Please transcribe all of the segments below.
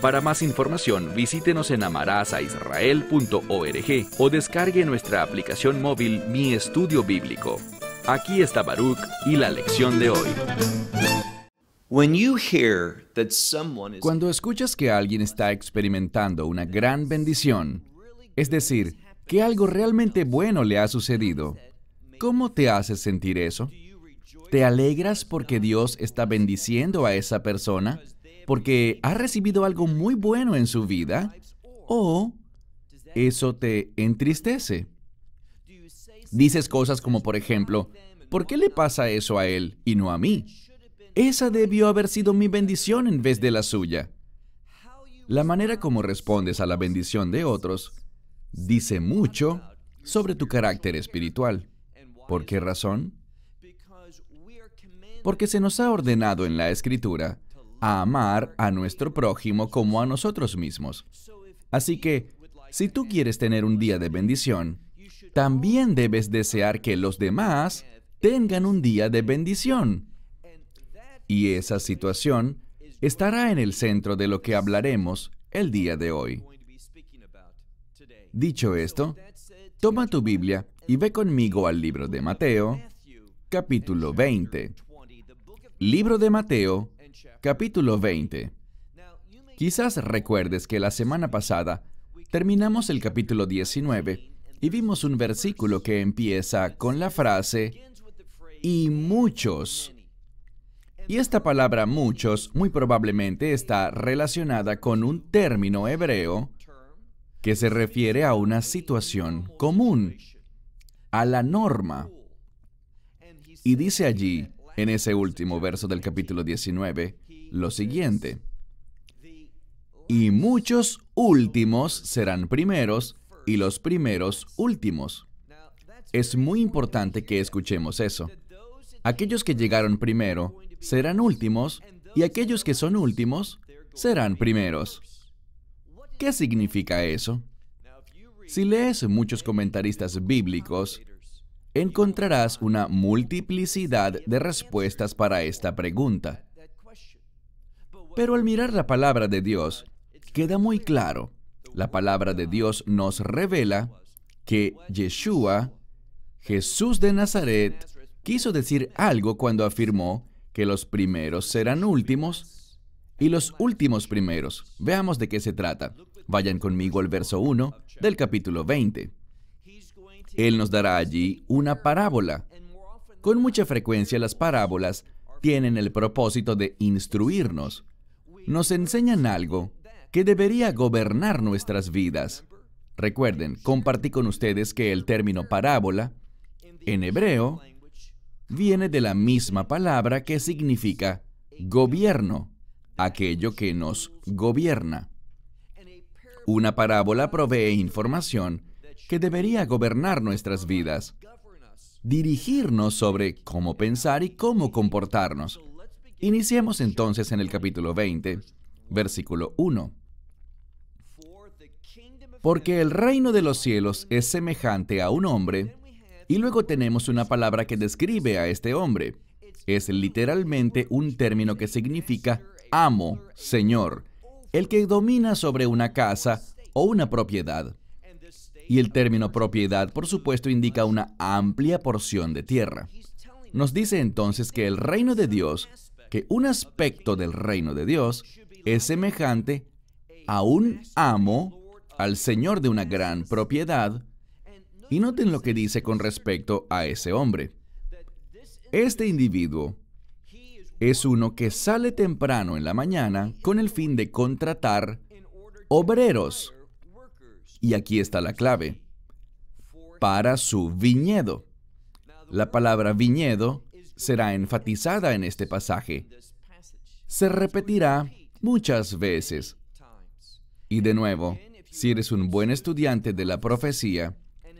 Para más información, visítenos en amarazaisrael.org o descargue nuestra aplicación móvil Mi Estudio Bíblico. Aquí está Baruch y la lección de hoy. Cuando escuchas que alguien está experimentando una gran bendición, es decir, que algo realmente bueno le ha sucedido, ¿cómo te haces sentir eso? ¿Te alegras porque Dios está bendiciendo a esa persona? porque ha recibido algo muy bueno en su vida o eso te entristece. Dices cosas como, por ejemplo, ¿por qué le pasa eso a él y no a mí? Esa debió haber sido mi bendición en vez de la suya. La manera como respondes a la bendición de otros dice mucho sobre tu carácter espiritual. ¿Por qué razón? Porque se nos ha ordenado en la escritura a amar a nuestro prójimo como a nosotros mismos. Así que, si tú quieres tener un día de bendición, también debes desear que los demás tengan un día de bendición. Y esa situación estará en el centro de lo que hablaremos el día de hoy. Dicho esto, toma tu Biblia y ve conmigo al libro de Mateo, capítulo 20. Libro de Mateo, Capítulo 20. Quizás recuerdes que la semana pasada terminamos el capítulo 19 y vimos un versículo que empieza con la frase y muchos. Y esta palabra muchos muy probablemente está relacionada con un término hebreo que se refiere a una situación común, a la norma. Y dice allí, en ese último verso del capítulo 19 lo siguiente. Y muchos últimos serán primeros y los primeros últimos. Es muy importante que escuchemos eso. Aquellos que llegaron primero serán últimos y aquellos que son últimos serán primeros. ¿Qué significa eso? Si lees muchos comentaristas bíblicos, encontrarás una multiplicidad de respuestas para esta pregunta. Pero al mirar la palabra de Dios, queda muy claro, la palabra de Dios nos revela que Yeshua, Jesús de Nazaret, quiso decir algo cuando afirmó que los primeros serán últimos y los últimos primeros. Veamos de qué se trata. Vayan conmigo al verso 1 del capítulo 20. Él nos dará allí una parábola. Con mucha frecuencia las parábolas tienen el propósito de instruirnos. Nos enseñan algo que debería gobernar nuestras vidas. Recuerden, compartí con ustedes que el término parábola en hebreo viene de la misma palabra que significa gobierno, aquello que nos gobierna. Una parábola provee información que debería gobernar nuestras vidas, dirigirnos sobre cómo pensar y cómo comportarnos. Iniciemos entonces en el capítulo 20, versículo 1. Porque el reino de los cielos es semejante a un hombre, y luego tenemos una palabra que describe a este hombre. Es literalmente un término que significa amo, señor, el que domina sobre una casa o una propiedad y el término propiedad, por supuesto, indica una amplia porción de tierra. Nos dice entonces que el reino de Dios, que un aspecto del reino de Dios, es semejante a un amo, al señor de una gran propiedad, y noten lo que dice con respecto a ese hombre. Este individuo es uno que sale temprano en la mañana con el fin de contratar obreros y aquí está la clave. Para su viñedo. La palabra viñedo será enfatizada en este pasaje. Se repetirá muchas veces. Y de nuevo, si eres un buen estudiante de la profecía,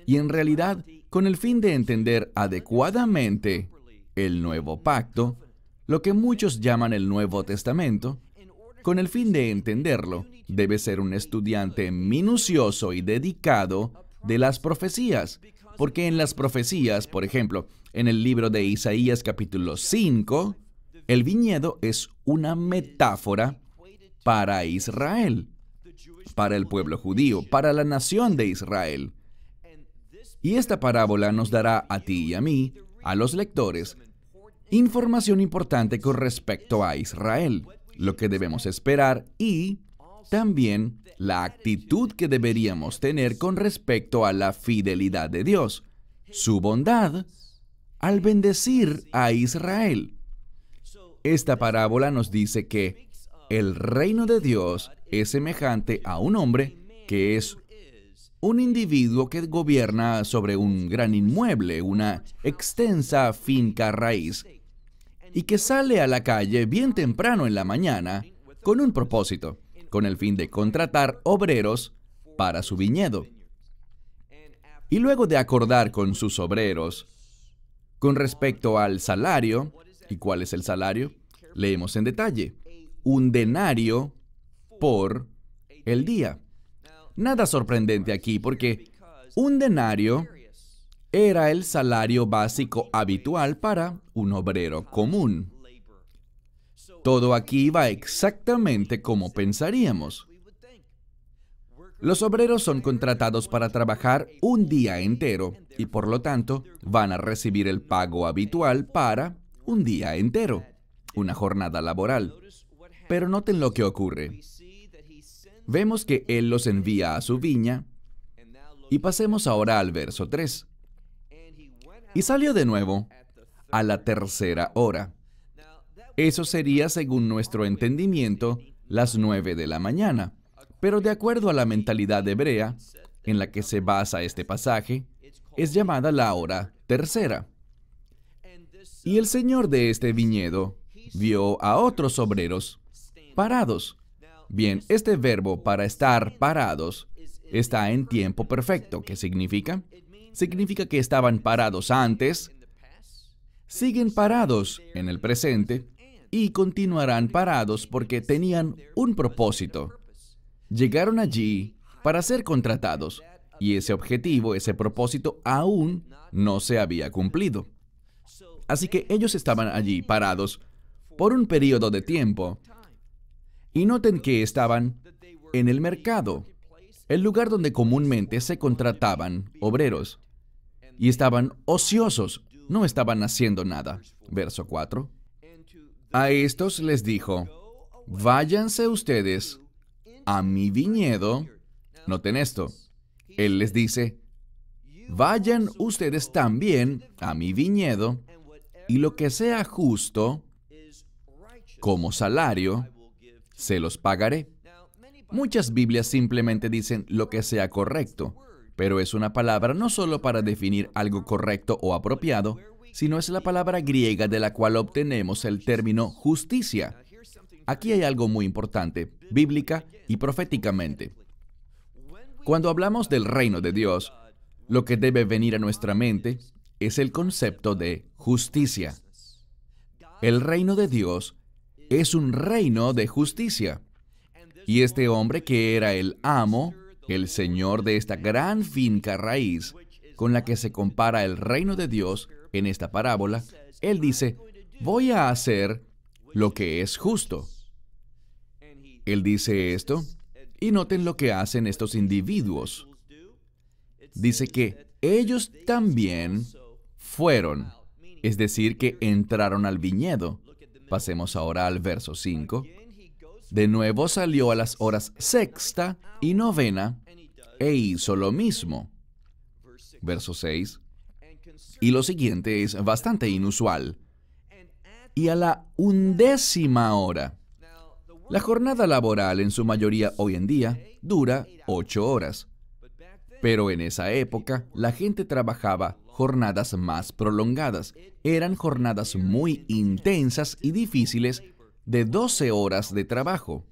y en realidad con el fin de entender adecuadamente el nuevo pacto, lo que muchos llaman el Nuevo Testamento, con el fin de entenderlo, debe ser un estudiante minucioso y dedicado de las profecías, porque en las profecías, por ejemplo, en el libro de Isaías capítulo 5, el viñedo es una metáfora para Israel, para el pueblo judío, para la nación de Israel. Y esta parábola nos dará a ti y a mí, a los lectores, información importante con respecto a Israel lo que debemos esperar y también la actitud que deberíamos tener con respecto a la fidelidad de Dios, su bondad al bendecir a Israel. Esta parábola nos dice que el reino de Dios es semejante a un hombre que es un individuo que gobierna sobre un gran inmueble, una extensa finca raíz, y que sale a la calle bien temprano en la mañana con un propósito, con el fin de contratar obreros para su viñedo. Y luego de acordar con sus obreros con respecto al salario, ¿y cuál es el salario? Leemos en detalle, un denario por el día. Nada sorprendente aquí porque un denario era el salario básico habitual para un obrero común. Todo aquí va exactamente como pensaríamos. Los obreros son contratados para trabajar un día entero y por lo tanto van a recibir el pago habitual para un día entero, una jornada laboral. Pero noten lo que ocurre. Vemos que Él los envía a su viña y pasemos ahora al verso 3. Y salió de nuevo a la tercera hora. Eso sería, según nuestro entendimiento, las nueve de la mañana. Pero de acuerdo a la mentalidad hebrea, en la que se basa este pasaje, es llamada la hora tercera. Y el señor de este viñedo vio a otros obreros parados. Bien, este verbo para estar parados está en tiempo perfecto. ¿Qué significa? significa que estaban parados antes, siguen parados en el presente y continuarán parados porque tenían un propósito. Llegaron allí para ser contratados y ese objetivo, ese propósito aún no se había cumplido. Así que ellos estaban allí parados por un periodo de tiempo y noten que estaban en el mercado, el lugar donde comúnmente se contrataban obreros y estaban ociosos, no estaban haciendo nada. Verso 4. A estos les dijo, váyanse ustedes a mi viñedo. Noten esto. Él les dice, vayan ustedes también a mi viñedo y lo que sea justo como salario, se los pagaré. Muchas Biblias simplemente dicen lo que sea correcto, pero es una palabra no solo para definir algo correcto o apropiado, sino es la palabra griega de la cual obtenemos el término justicia. Aquí hay algo muy importante, bíblica y proféticamente. Cuando hablamos del reino de Dios, lo que debe venir a nuestra mente es el concepto de justicia. El reino de Dios es un reino de justicia. Y este hombre que era el amo el Señor de esta gran finca raíz con la que se compara el reino de Dios en esta parábola, Él dice, voy a hacer lo que es justo. Él dice esto y noten lo que hacen estos individuos. Dice que ellos también fueron, es decir, que entraron al viñedo. Pasemos ahora al verso 5 de nuevo salió a las horas sexta y novena e hizo lo mismo. Verso 6. Y lo siguiente es bastante inusual. Y a la undécima hora. La jornada laboral en su mayoría hoy en día dura ocho horas. Pero en esa época la gente trabajaba jornadas más prolongadas. Eran jornadas muy intensas y difíciles de 12 horas de trabajo.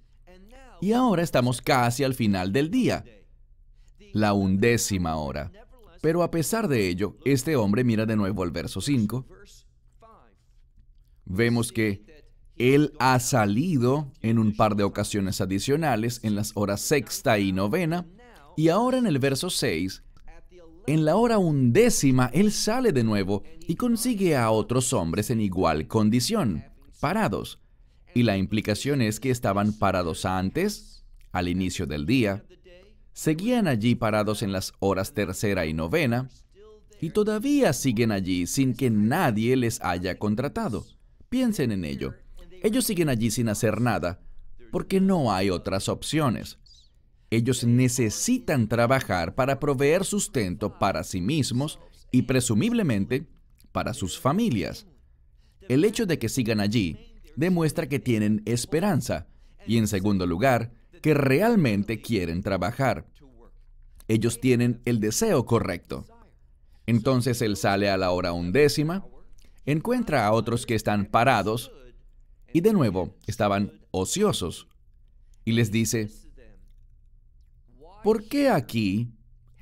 Y ahora estamos casi al final del día, la undécima hora. Pero a pesar de ello, este hombre mira de nuevo al verso 5. Vemos que él ha salido en un par de ocasiones adicionales en las horas sexta y novena. Y ahora en el verso 6, en la hora undécima, él sale de nuevo y consigue a otros hombres en igual condición, parados. Y la implicación es que estaban parados antes, al inicio del día, seguían allí parados en las horas tercera y novena, y todavía siguen allí sin que nadie les haya contratado. Piensen en ello. Ellos siguen allí sin hacer nada, porque no hay otras opciones. Ellos necesitan trabajar para proveer sustento para sí mismos y presumiblemente para sus familias. El hecho de que sigan allí demuestra que tienen esperanza y en segundo lugar, que realmente quieren trabajar. Ellos tienen el deseo correcto. Entonces él sale a la hora undécima, encuentra a otros que están parados y de nuevo estaban ociosos y les dice, ¿por qué aquí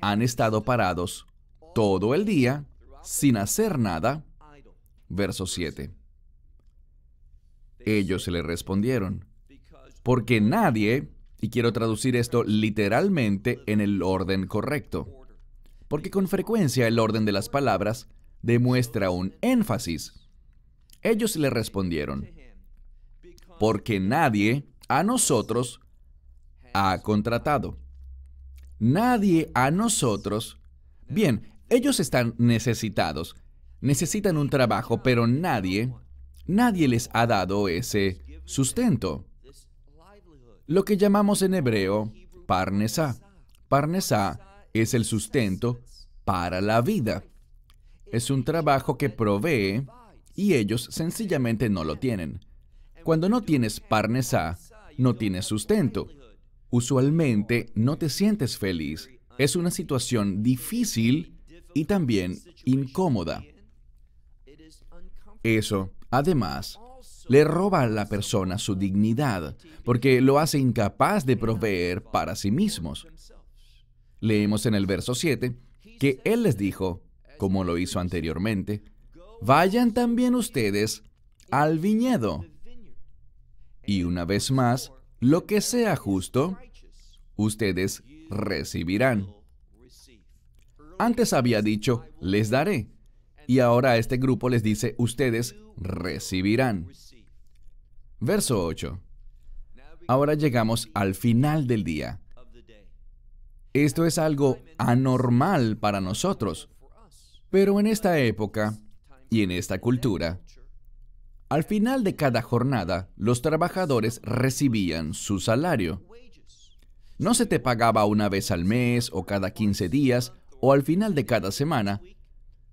han estado parados todo el día sin hacer nada? Verso 7. Ellos le respondieron, porque nadie, y quiero traducir esto literalmente en el orden correcto, porque con frecuencia el orden de las palabras demuestra un énfasis. Ellos le respondieron, porque nadie a nosotros ha contratado. Nadie a nosotros. Bien, ellos están necesitados, necesitan un trabajo, pero nadie Nadie les ha dado ese sustento. Lo que llamamos en hebreo parnesá. Parnesá es el sustento para la vida. Es un trabajo que provee y ellos sencillamente no lo tienen. Cuando no tienes parnesá, no tienes sustento. Usualmente no te sientes feliz. Es una situación difícil y también incómoda. Eso Además, le roba a la persona su dignidad porque lo hace incapaz de proveer para sí mismos. Leemos en el verso 7 que Él les dijo, como lo hizo anteriormente, vayan también ustedes al viñedo. Y una vez más, lo que sea justo, ustedes recibirán. Antes había dicho, les daré. Y ahora este grupo les dice, ustedes recibirán. Verso 8. Ahora llegamos al final del día. Esto es algo anormal para nosotros, pero en esta época y en esta cultura, al final de cada jornada, los trabajadores recibían su salario. No se te pagaba una vez al mes o cada 15 días o al final de cada semana,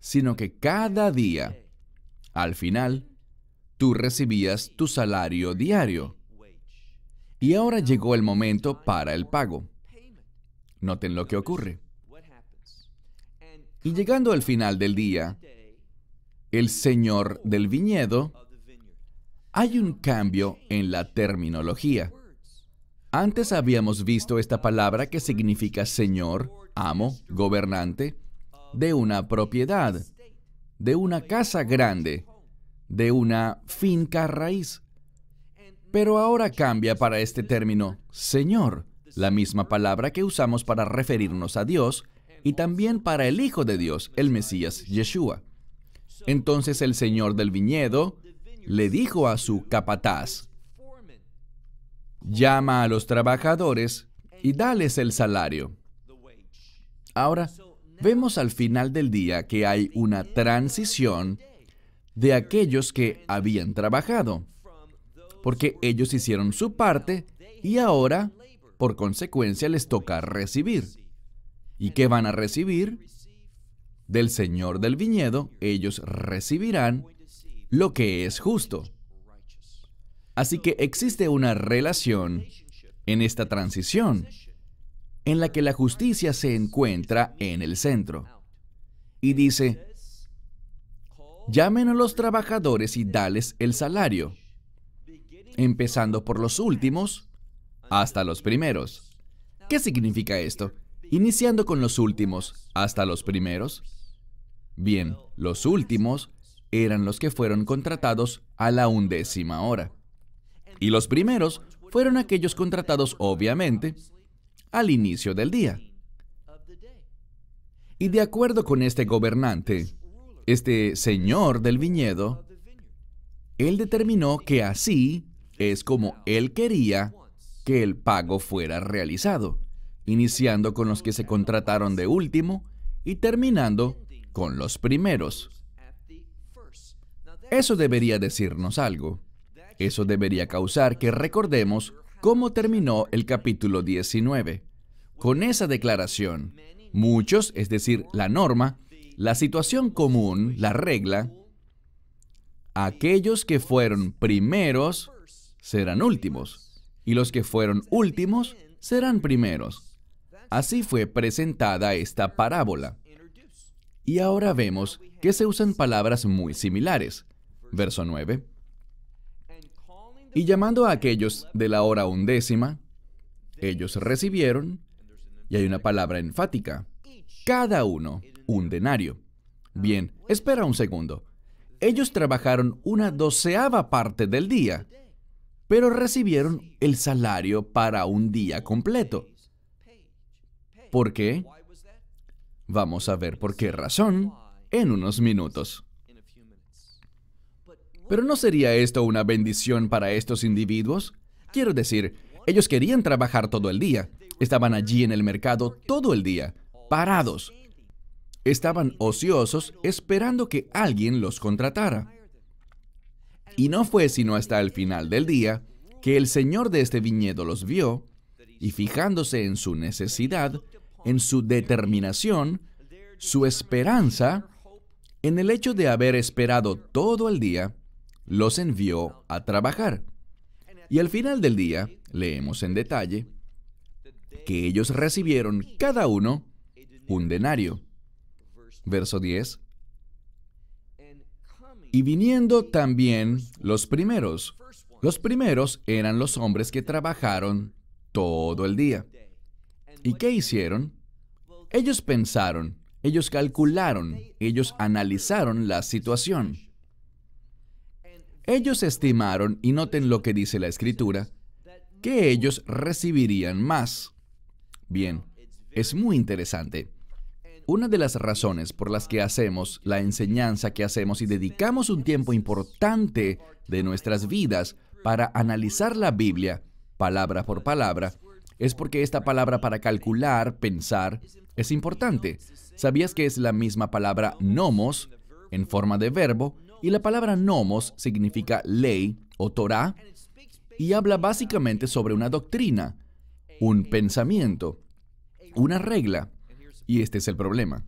sino que cada día al final, tú recibías tu salario diario. Y ahora llegó el momento para el pago. Noten lo que ocurre. Y llegando al final del día, el señor del viñedo, hay un cambio en la terminología. Antes habíamos visto esta palabra que significa señor, amo, gobernante de una propiedad de una casa grande, de una finca raíz. Pero ahora cambia para este término Señor, la misma palabra que usamos para referirnos a Dios y también para el Hijo de Dios, el Mesías Yeshua. Entonces el Señor del viñedo le dijo a su capataz, llama a los trabajadores y dales el salario. Ahora, vemos al final del día que hay una transición de aquellos que habían trabajado, porque ellos hicieron su parte y ahora, por consecuencia, les toca recibir. ¿Y qué van a recibir? Del Señor del viñedo, ellos recibirán lo que es justo. Así que existe una relación en esta transición en la que la justicia se encuentra en el centro. Y dice, llamen a los trabajadores y dales el salario, empezando por los últimos hasta los primeros. ¿Qué significa esto? Iniciando con los últimos hasta los primeros. Bien, los últimos eran los que fueron contratados a la undécima hora. Y los primeros fueron aquellos contratados, obviamente, al inicio del día. Y de acuerdo con este gobernante, este señor del viñedo, él determinó que así es como él quería que el pago fuera realizado, iniciando con los que se contrataron de último y terminando con los primeros. Eso debería decirnos algo. Eso debería causar que recordemos cómo terminó el capítulo 19. Con esa declaración, muchos, es decir, la norma, la situación común, la regla, aquellos que fueron primeros serán últimos, y los que fueron últimos serán primeros. Así fue presentada esta parábola. Y ahora vemos que se usan palabras muy similares. Verso 9. Y llamando a aquellos de la hora undécima, ellos recibieron, y hay una palabra enfática, cada uno un denario. Bien, espera un segundo. Ellos trabajaron una doceava parte del día, pero recibieron el salario para un día completo. ¿Por qué? Vamos a ver por qué razón en unos minutos. Pero ¿no sería esto una bendición para estos individuos? Quiero decir, ellos querían trabajar todo el día. Estaban allí en el mercado todo el día, parados. Estaban ociosos esperando que alguien los contratara. Y no fue sino hasta el final del día que el señor de este viñedo los vio y fijándose en su necesidad, en su determinación, su esperanza, en el hecho de haber esperado todo el día, los envió a trabajar. Y al final del día, leemos en detalle, que ellos recibieron cada uno un denario. Verso 10. Y viniendo también los primeros. Los primeros eran los hombres que trabajaron todo el día. ¿Y qué hicieron? Ellos pensaron, ellos calcularon, ellos analizaron la situación. Ellos estimaron, y noten lo que dice la escritura, que ellos recibirían más. Bien, es muy interesante. Una de las razones por las que hacemos la enseñanza que hacemos y dedicamos un tiempo importante de nuestras vidas para analizar la Biblia, palabra por palabra, es porque esta palabra para calcular, pensar, es importante. ¿Sabías que es la misma palabra nomos, en forma de verbo, y la palabra nomos significa ley o Torah y habla básicamente sobre una doctrina, un pensamiento, una regla. Y este es el problema.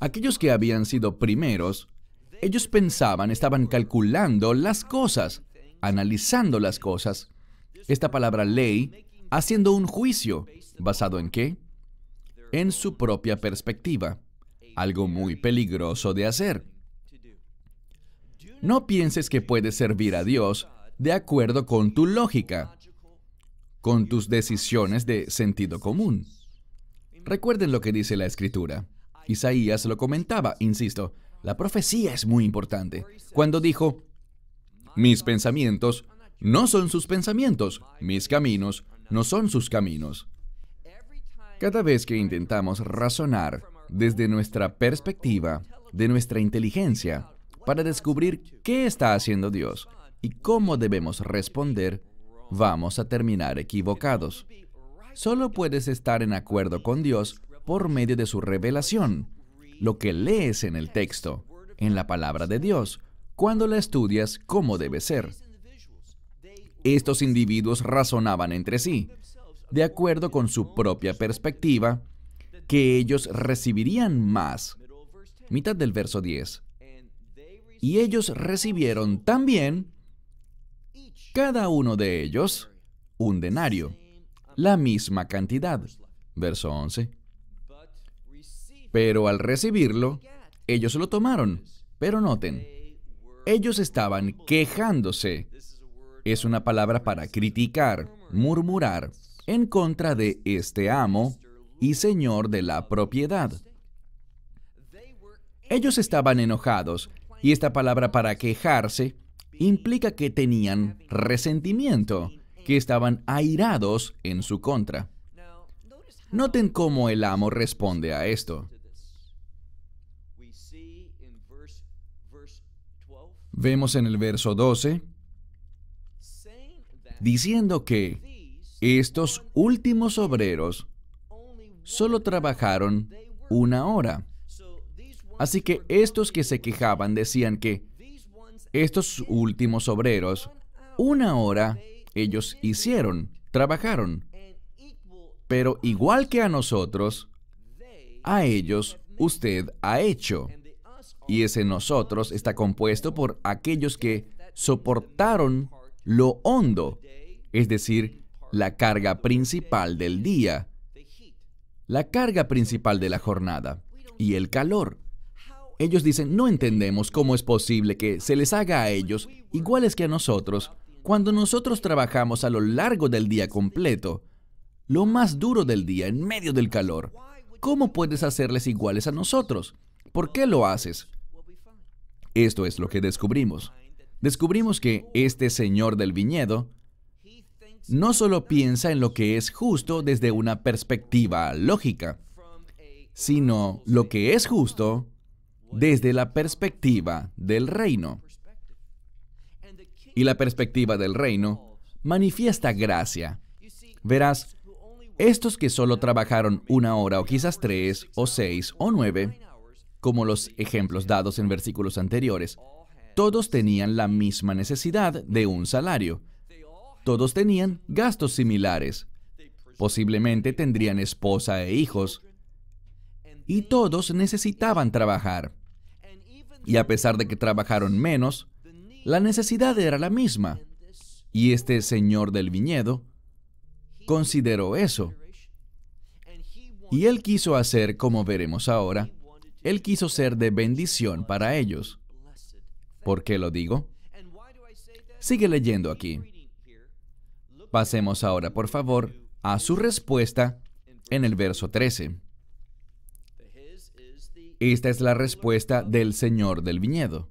Aquellos que habían sido primeros, ellos pensaban, estaban calculando las cosas, analizando las cosas. Esta palabra ley, haciendo un juicio, ¿basado en qué? En su propia perspectiva. Algo muy peligroso de hacer. No pienses que puedes servir a Dios de acuerdo con tu lógica, con tus decisiones de sentido común. Recuerden lo que dice la escritura. Isaías lo comentaba, insisto, la profecía es muy importante. Cuando dijo, mis pensamientos no son sus pensamientos, mis caminos no son sus caminos. Cada vez que intentamos razonar desde nuestra perspectiva, de nuestra inteligencia, para descubrir qué está haciendo Dios y cómo debemos responder, vamos a terminar equivocados. Solo puedes estar en acuerdo con Dios por medio de su revelación, lo que lees en el texto, en la palabra de Dios, cuando la estudias cómo debe ser. Estos individuos razonaban entre sí, de acuerdo con su propia perspectiva, que ellos recibirían más. Mitad del verso 10 y ellos recibieron también, cada uno de ellos, un denario, la misma cantidad. Verso 11. Pero al recibirlo, ellos lo tomaron. Pero noten, ellos estaban quejándose. Es una palabra para criticar, murmurar, en contra de este amo y señor de la propiedad. Ellos estaban enojados y esta palabra para quejarse implica que tenían resentimiento, que estaban airados en su contra. Noten cómo el amo responde a esto. Vemos en el verso 12 diciendo que estos últimos obreros solo trabajaron una hora. Así que estos que se quejaban decían que estos últimos obreros, una hora ellos hicieron, trabajaron, pero igual que a nosotros, a ellos usted ha hecho. Y ese nosotros está compuesto por aquellos que soportaron lo hondo, es decir, la carga principal del día, la carga principal de la jornada y el calor. Ellos dicen, no entendemos cómo es posible que se les haga a ellos iguales que a nosotros cuando nosotros trabajamos a lo largo del día completo, lo más duro del día, en medio del calor. ¿Cómo puedes hacerles iguales a nosotros? ¿Por qué lo haces? Esto es lo que descubrimos. Descubrimos que este señor del viñedo no solo piensa en lo que es justo desde una perspectiva lógica, sino lo que es justo desde la perspectiva del reino. Y la perspectiva del reino manifiesta gracia. Verás, estos que solo trabajaron una hora o quizás tres o seis o nueve, como los ejemplos dados en versículos anteriores, todos tenían la misma necesidad de un salario. Todos tenían gastos similares. Posiblemente tendrían esposa e hijos, y todos necesitaban trabajar. Y a pesar de que trabajaron menos, la necesidad era la misma. Y este señor del viñedo consideró eso. Y él quiso hacer, como veremos ahora, él quiso ser de bendición para ellos. ¿Por qué lo digo? Sigue leyendo aquí. Pasemos ahora, por favor, a su respuesta en el verso 13. Esta es la respuesta del señor del viñedo.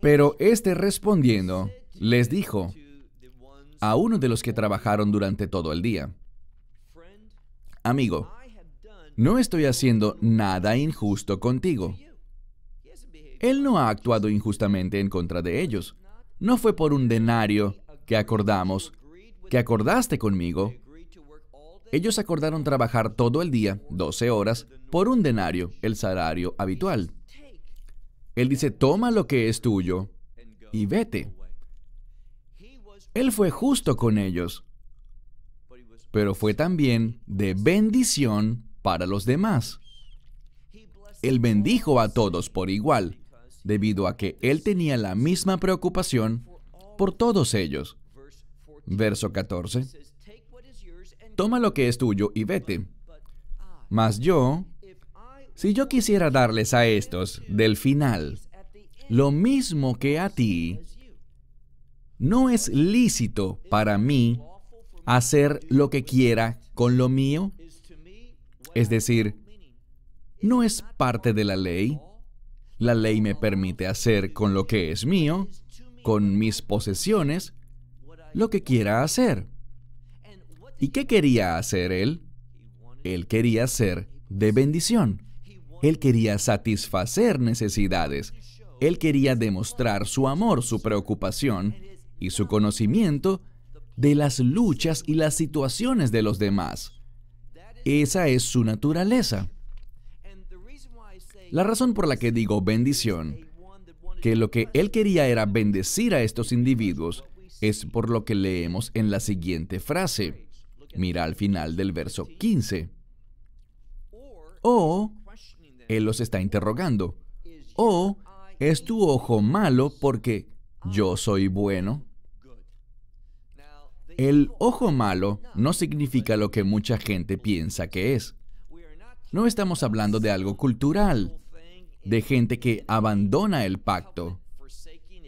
Pero este respondiendo les dijo a uno de los que trabajaron durante todo el día, Amigo, no estoy haciendo nada injusto contigo. Él no ha actuado injustamente en contra de ellos. No fue por un denario que acordamos, que acordaste conmigo. Ellos acordaron trabajar todo el día, 12 horas, por un denario, el salario habitual. Él dice, toma lo que es tuyo y vete. Él fue justo con ellos, pero fue también de bendición para los demás. Él bendijo a todos por igual, debido a que él tenía la misma preocupación por todos ellos. Verso 14. Toma lo que es tuyo y vete. Mas yo si yo quisiera darles a estos del final lo mismo que a ti, no es lícito para mí hacer lo que quiera con lo mío. Es decir, no es parte de la ley. La ley me permite hacer con lo que es mío, con mis posesiones, lo que quiera hacer. ¿Y qué quería hacer él? Él quería ser de bendición. Él quería satisfacer necesidades. Él quería demostrar su amor, su preocupación y su conocimiento de las luchas y las situaciones de los demás. Esa es su naturaleza. La razón por la que digo bendición, que lo que él quería era bendecir a estos individuos, es por lo que leemos en la siguiente frase. Mira al final del verso 15. O él los está interrogando. ¿O es tu ojo malo porque yo soy bueno? El ojo malo no significa lo que mucha gente piensa que es. No estamos hablando de algo cultural, de gente que abandona el pacto,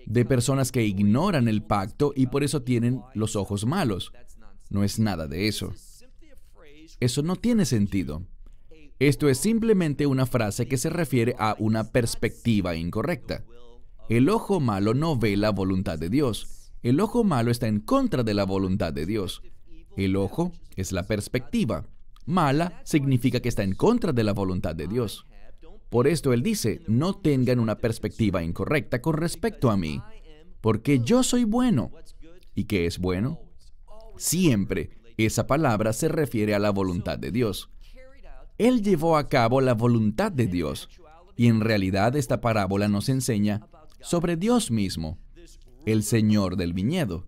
de personas que ignoran el pacto y por eso tienen los ojos malos. No es nada de eso. Eso no tiene sentido. Esto es simplemente una frase que se refiere a una perspectiva incorrecta. El ojo malo no ve la voluntad de Dios. El ojo malo está en contra de la voluntad de Dios. El ojo es la perspectiva. Mala significa que está en contra de la voluntad de Dios. Por esto él dice, no tengan una perspectiva incorrecta con respecto a mí, porque yo soy bueno. ¿Y qué es bueno? Siempre esa palabra se refiere a la voluntad de Dios. Él llevó a cabo la voluntad de Dios. Y en realidad esta parábola nos enseña sobre Dios mismo, el Señor del viñedo.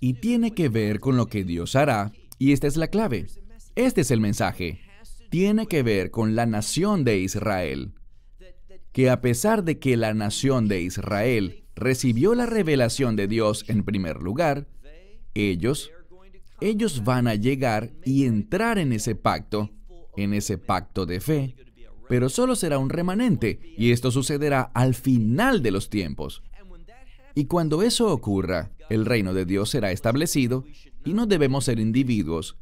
Y tiene que ver con lo que Dios hará, y esta es la clave. Este es el mensaje. Tiene que ver con la nación de Israel. Que a pesar de que la nación de Israel recibió la revelación de Dios en primer lugar, ellos ellos van a llegar y entrar en ese pacto, en ese pacto de fe, pero solo será un remanente, y esto sucederá al final de los tiempos. Y cuando eso ocurra, el reino de Dios será establecido, y no debemos ser individuos.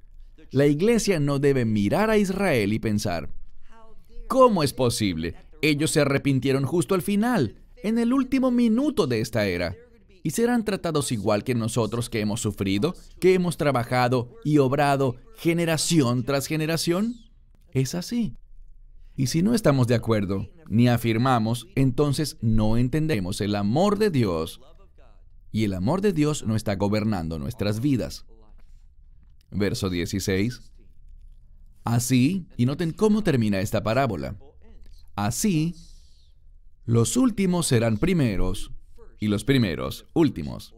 La iglesia no debe mirar a Israel y pensar, ¿cómo es posible? Ellos se arrepintieron justo al final, en el último minuto de esta era y serán tratados igual que nosotros que hemos sufrido, que hemos trabajado y obrado generación tras generación? Es así. Y si no estamos de acuerdo, ni afirmamos, entonces no entendemos el amor de Dios. Y el amor de Dios no está gobernando nuestras vidas. Verso 16. Así, y noten cómo termina esta parábola. Así, los últimos serán primeros y los primeros, últimos.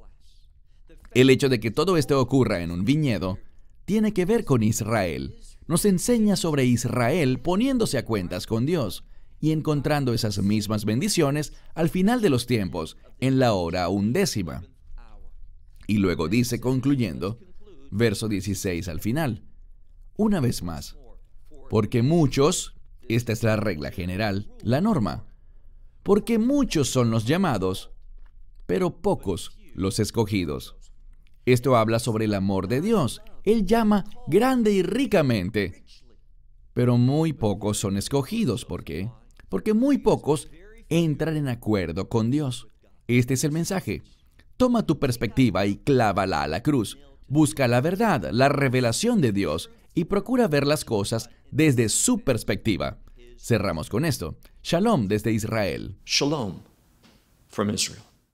El hecho de que todo esto ocurra en un viñedo tiene que ver con Israel. Nos enseña sobre Israel poniéndose a cuentas con Dios y encontrando esas mismas bendiciones al final de los tiempos, en la hora undécima. Y luego dice, concluyendo, verso 16 al final, una vez más, porque muchos, esta es la regla general, la norma, porque muchos son los llamados, pero pocos los escogidos. Esto habla sobre el amor de Dios. Él llama grande y ricamente, pero muy pocos son escogidos. ¿Por qué? Porque muy pocos entran en acuerdo con Dios. Este es el mensaje. Toma tu perspectiva y clávala a la cruz. Busca la verdad, la revelación de Dios y procura ver las cosas desde su perspectiva. Cerramos con esto. Shalom desde Israel. Shalom from Israel.